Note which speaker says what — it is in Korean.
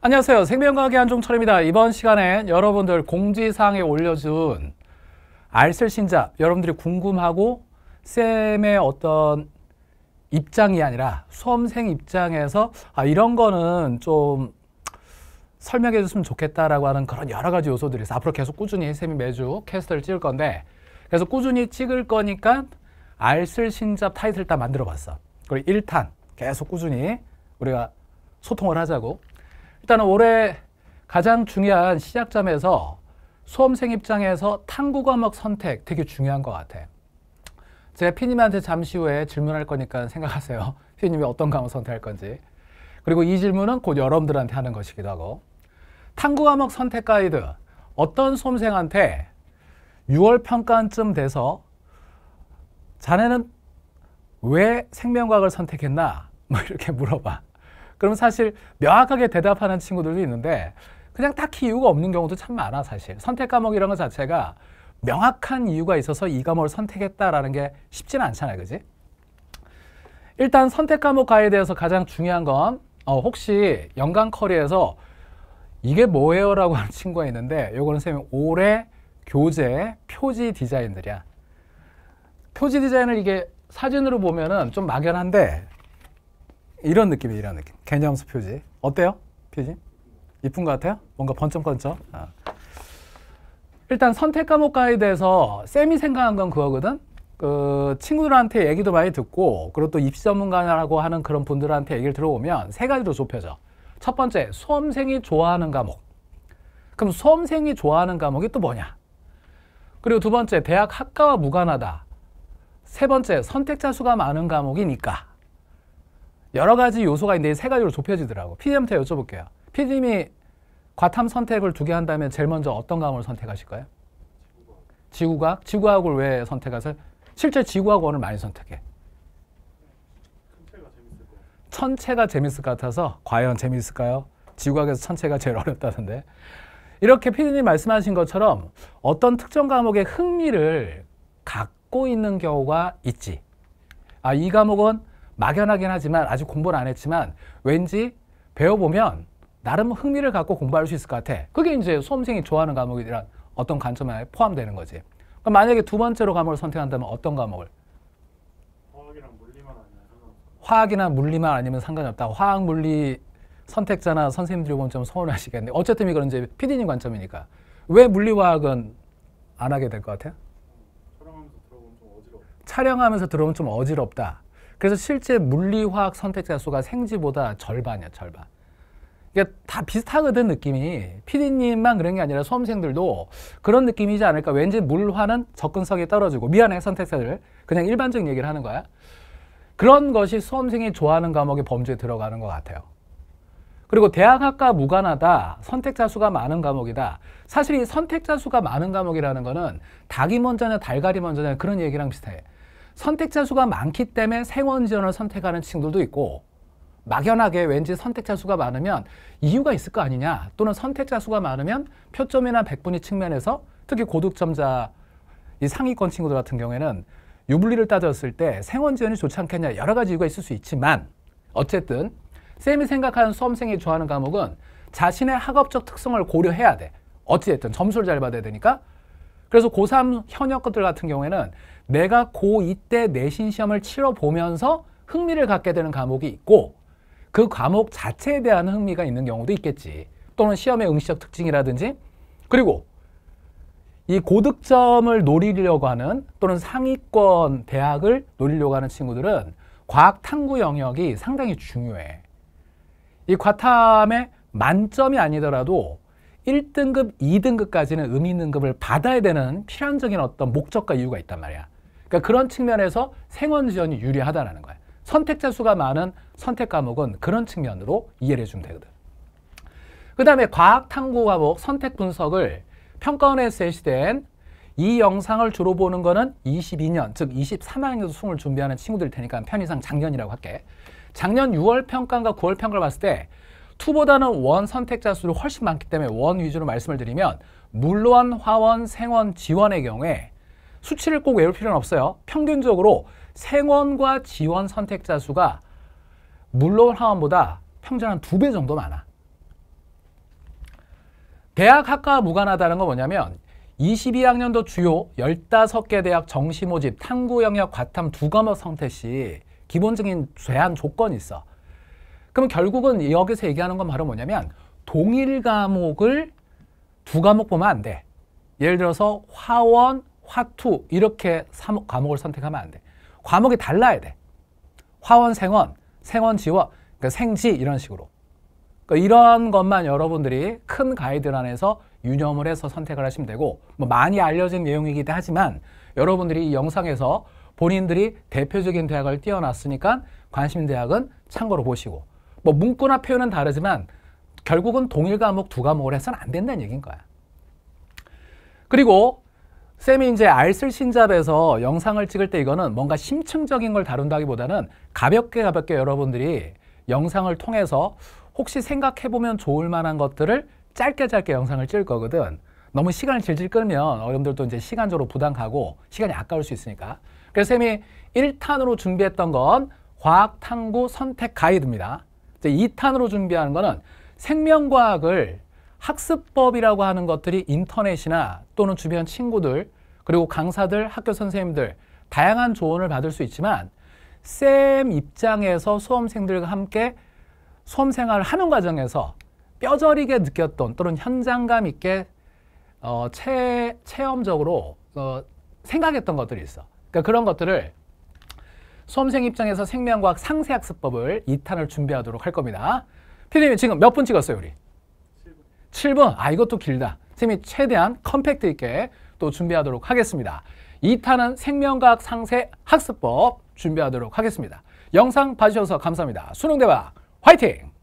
Speaker 1: 안녕하세요. 생명과학의 한종철입니다. 이번 시간엔 여러분들 공지사항에 올려준 알쓸 신작 여러분들이 궁금하고 쌤의 어떤 입장이 아니라 수험생 입장에서 아 이런 거는 좀 설명해 줬으면 좋겠다라고 하는 그런 여러 가지 요소들이 있어 앞으로 계속 꾸준히 쌤이 매주 캐스터를 찍을 건데 그래서 꾸준히 찍을 거니까 알쓸 신잡 타이틀 딱 만들어 봤어. 그리고 1탄 계속 꾸준히 우리가 소통을 하자고 일단은 올해 가장 중요한 시작점에서 수험생 입장에서 탐구 과목 선택 되게 중요한 것 같아. 제가 피님한테 잠시 후에 질문할 거니까 생각하세요. 피님이 어떤 과목 선택할 건지. 그리고 이 질문은 곧 여러분들한테 하는 것이기도 하고. 탐구 과목 선택 가이드. 어떤 수험생한테 6월 평가쯤 돼서 자네는 왜 생명과학을 선택했나? 뭐 이렇게 물어봐. 그럼 사실 명확하게 대답하는 친구들도 있는데 그냥 딱히 이유가 없는 경우도 참 많아 사실. 선택 과목이런것 자체가 명확한 이유가 있어서 이 과목을 선택했다라는 게 쉽지는 않잖아요. 그지? 일단 선택 과목 과에 대해서 가장 중요한 건 어, 혹시 연간 커리에서 이게 뭐예요? 라고 하는 친구가 있는데 요거는 선생님 올해 교재 표지 디자인들이야. 표지 디자인을 이게 사진으로 보면은 좀 막연한데 이런 느낌이 이런 느낌. 개념수 표지. 어때요? 표지? 이쁜 것 같아요? 뭔가 번쩍번쩍. 아. 일단 선택 과목 가이드에서 쌤이 생각한 건 그거거든. 그 친구들한테 얘기도 많이 듣고 그리고 또 입시 전문가라고 하는 그런 분들한테 얘기를 들어보면 세 가지로 좁혀져. 첫 번째, 수험생이 좋아하는 과목. 그럼 수험생이 좋아하는 과목이 또 뭐냐? 그리고 두 번째, 대학 학과와 무관하다. 세 번째, 선택자 수가 많은 과목이니까. 여러 가지 요소가 있는데 세 가지로 좁혀지더라고. 피디님한테 여쭤볼게요. 피디님이 과탐 선택을 두 개 한다면 제일 먼저 어떤 과목을 선택하실까요? 지구과학. 지구과학을 왜 선택하세요? 실제 지구학 원을 많이 선택해. 천체가 재밌을 것 같아서 과연 재밌을까요? 지구학에서 천체가 제일 어렵다는데 이렇게 피디님 말씀하신 것처럼 어떤 특정 과목의 흥미를 갖고 있는 경우가 있지 아이 과목은 막연하긴 하지만 아직 공부를 안 했지만 왠지 배워보면 나름 흥미를 갖고 공부할 수 있을 것 같아. 그게 이제 수험생이 좋아하는 과목이란 어떤 관점에 포함되는 거지. 그럼 만약에 두 번째로 과목을 선택한다면 어떤 과목을? 화학이나 물리만 아니면 화학이나 물리만 아니면 상관없다. 화학 물리 선택자나 선생님들이 보면 좀 서운하시겠는데 어쨌든 이건 이제 PD님 관점이니까 왜 물리화학은 안 하게 될 것 같아요? 촬영하면서 들어오면 좀 어지럽다. 그래서 실제 물리화학 선택자 수가 생지보다 절반이야, 절반. 그러니까 다 비슷하거든, 느낌이. 피디님만 그런 게 아니라 수험생들도 그런 느낌이지 않을까. 왠지 물화는 접근성이 떨어지고, 미안해, 선택자들. 그냥 일반적인 얘기를 하는 거야. 그런 것이 수험생이 좋아하는 과목의 범주에 들어가는 것 같아요. 그리고 대학학과 무관하다, 선택자 수가 많은 과목이다. 사실 이 선택자 수가 많은 과목이라는 거는 닭이 먼저냐 달걀이 먼저냐 그런 얘기랑 비슷해. 선택자 수가 많기 때문에 생원 지원을 선택하는 친구들도 있고 막연하게 왠지 선택자 수가 많으면 이유가 있을 거 아니냐 또는 선택자 수가 많으면 표점이나 백분위 측면에서 특히 고득점자 이 상위권 친구들 같은 경우에는 유불리를 따졌을 때 생원 지원이 좋지 않겠냐 여러 가지 이유가 있을 수 있지만 어쨌든 쌤이 생각하는 수험생이 좋아하는 과목은 자신의 학업적 특성을 고려해야 돼 어찌됐든 점수를 잘 받아야 되니까 그래서 고3 현역들 같은 경우에는 내가 고2 때 내신 시험을 치러 보면서 흥미를 갖게 되는 과목이 있고 그 과목 자체에 대한 흥미가 있는 경우도 있겠지. 또는 시험의 응시적 특징이라든지 그리고 이 고득점을 노리려고 하는 또는 상위권 대학을 노리려고 하는 친구들은 과학 탐구 영역이 상당히 중요해. 이 과탐의 만점이 아니더라도 1등급, 2등급까지는 의미 있는 급을 받아야 되는 필연적인 어떤 목적과 이유가 있단 말이야. 그러니까 그런 측면에서 생원 지원이 유리하다는 거야. 선택자 수가 많은 선택 과목은 그런 측면으로 이해를 해주면 되거든. 그 다음에 과학 탐구 과목 선택 분석을 평가원에 제시된 이 영상을 주로 보는 거는 22년, 즉2 3학년도 수능을 준비하는 친구들 테니까 편의상 작년이라고 할게. 작년 6월 평가과 9월 평가를 봤을 때 투보다는원 선택자 수를 훨씬 많기 때문에 원 위주로 말씀을 드리면 물론 화원, 생원, 지원의 경우에 수치를 꼭 외울 필요는 없어요. 평균적으로 생원과 지원 선택자 수가 물론 화원보다 평균 한 두 배 정도 많아. 대학 학과 무관하다는 건 뭐냐면 22학년도 주요 15개 대학 정시 모집, 탐구 영역 과탐 두 과목 선택 시 기본적인 제한 조건이 있어. 그럼 결국은 여기서 얘기하는 건 바로 뭐냐면 동일 과목을 두 과목 보면 안 돼. 예를 들어서 화원, 화투 이렇게 과목을 선택하면 안 돼. 과목이 달라야 돼. 화원, 생원, 생원, 지원, 그러니까 생지 이런 식으로. 그러니까 이런 것만 여러분들이 큰 가이드란에서 유념을 해서 선택을 하시면 되고 뭐 많이 알려진 내용이기도 하지만 여러분들이 이 영상에서 본인들이 대표적인 대학을 뛰어났으니까 관심 대학은 참고로 보시고 뭐 문구나 표현은 다르지만 결국은 동일 과목 두 과목을 해서는 안 된다는 얘기인 거야. 그리고 쌤이 이제 알쓸 신잡에서 영상을 찍을 때 이거는 뭔가 심층적인 걸 다룬다기보다는 가볍게 가볍게 여러분들이 영상을 통해서 혹시 생각해보면 좋을 만한 것들을 짧게 짧게 영상을 찍을 거거든. 너무 시간을 질질 끌면 여러분들도 이제 시간적으로 부담 가고 시간이 아까울 수 있으니까. 그래서 쌤이 1탄으로 준비했던 건 과학 탐구 선택 가이드입니다. 이제 2탄으로 준비하는 거는 생명과학을 학습법이라고 하는 것들이 인터넷이나 또는 주변 친구들 그리고 강사들, 학교 선생님들 다양한 조언을 받을 수 있지만 쌤 입장에서 수험생들과 함께 수험 생활을 하는 과정에서 뼈저리게 느꼈던 또는 현장감 있게 어, 체, 체험적으로 어, 생각했던 것들이 있어. 그러니까 그런 것들을 수험생 입장에서 생명과학 상세학습법을 2탄을 준비하도록 할 겁니다. 피디님 지금 몇 분 찍었어요 우리? 7분. 7분? 아 이것도 길다. 선이 최대한 컴팩트 있게 또 준비하도록 하겠습니다. 2탄은 생명과학 상세 학습법 준비하도록 하겠습니다. 영상 봐주셔서 감사합니다. 수능대박 화이팅!